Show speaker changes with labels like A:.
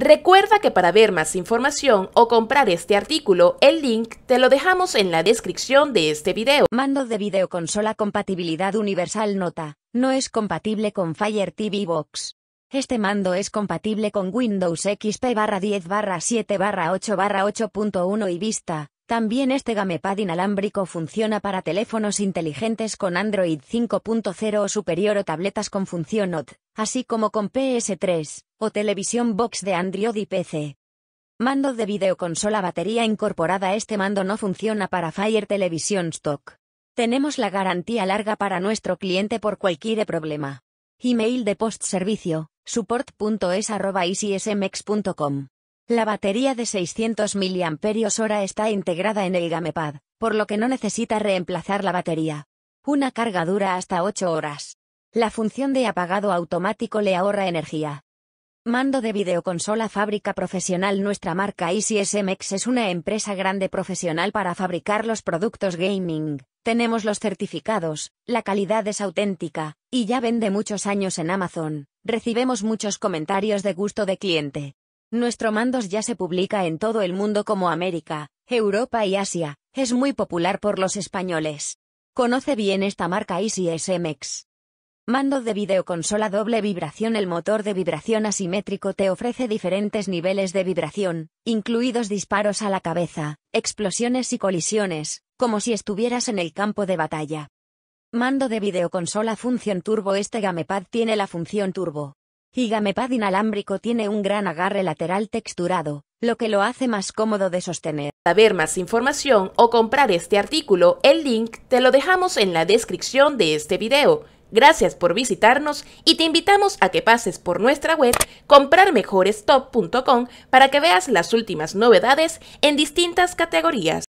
A: Recuerda que para ver más información o comprar este artículo, el link te lo dejamos en la descripción de este video. Mando de videoconsola compatibilidad
B: universal nota. No es compatible con Fire TV Box. Este mando es compatible con Windows XP barra 10 7 8 8.1 y Vista, también este gamepad inalámbrico funciona para teléfonos inteligentes con Android 5.0 o superior o tabletas con función OT, así como con PS3 o televisión box de Android y PC. Mando de videoconsola batería incorporada Este mando no funciona para Fire Television Stock. Tenemos la garantía larga para nuestro cliente por cualquier problema. Email de post servicio, la batería de 600 mAh está integrada en el gamepad, por lo que no necesita reemplazar la batería. Una carga dura hasta 8 horas. La función de apagado automático le ahorra energía. Mando de videoconsola fábrica profesional Nuestra marca iSMX es una empresa grande profesional para fabricar los productos gaming. Tenemos los certificados, la calidad es auténtica, y ya vende muchos años en Amazon. Recibemos muchos comentarios de gusto de cliente. Nuestro mandos ya se publica en todo el mundo como América, Europa y Asia, es muy popular por los españoles. Conoce bien esta marca Isis MX. Mando de videoconsola doble vibración El motor de vibración asimétrico te ofrece diferentes niveles de vibración, incluidos disparos a la cabeza, explosiones y colisiones, como si estuvieras en el campo de batalla. Mando de videoconsola Función Turbo Este gamepad tiene la función turbo, Gigamepad inalámbrico
A: tiene un gran agarre lateral texturado, lo que lo hace más cómodo de sostener. Para ver más información o comprar este artículo, el link te lo dejamos en la descripción de este video. Gracias por visitarnos y te invitamos a que pases por nuestra web comprarmejorestop.com para que veas las últimas novedades en distintas categorías.